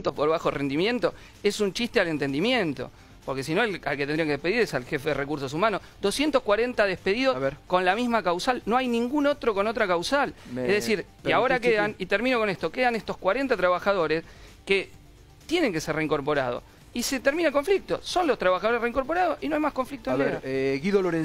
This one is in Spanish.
por bajo rendimiento, es un chiste al entendimiento. Porque si no, al que tendrían que despedir es al jefe de recursos humanos. 240 despedidos con la misma causal. No hay ningún otro con otra causal. Es decir, y ahora quedan, y termino con esto, quedan estos 40 trabajadores que tienen que ser reincorporados. Y se termina el conflicto. Son los trabajadores reincorporados y no hay más conflicto. Eh, Guido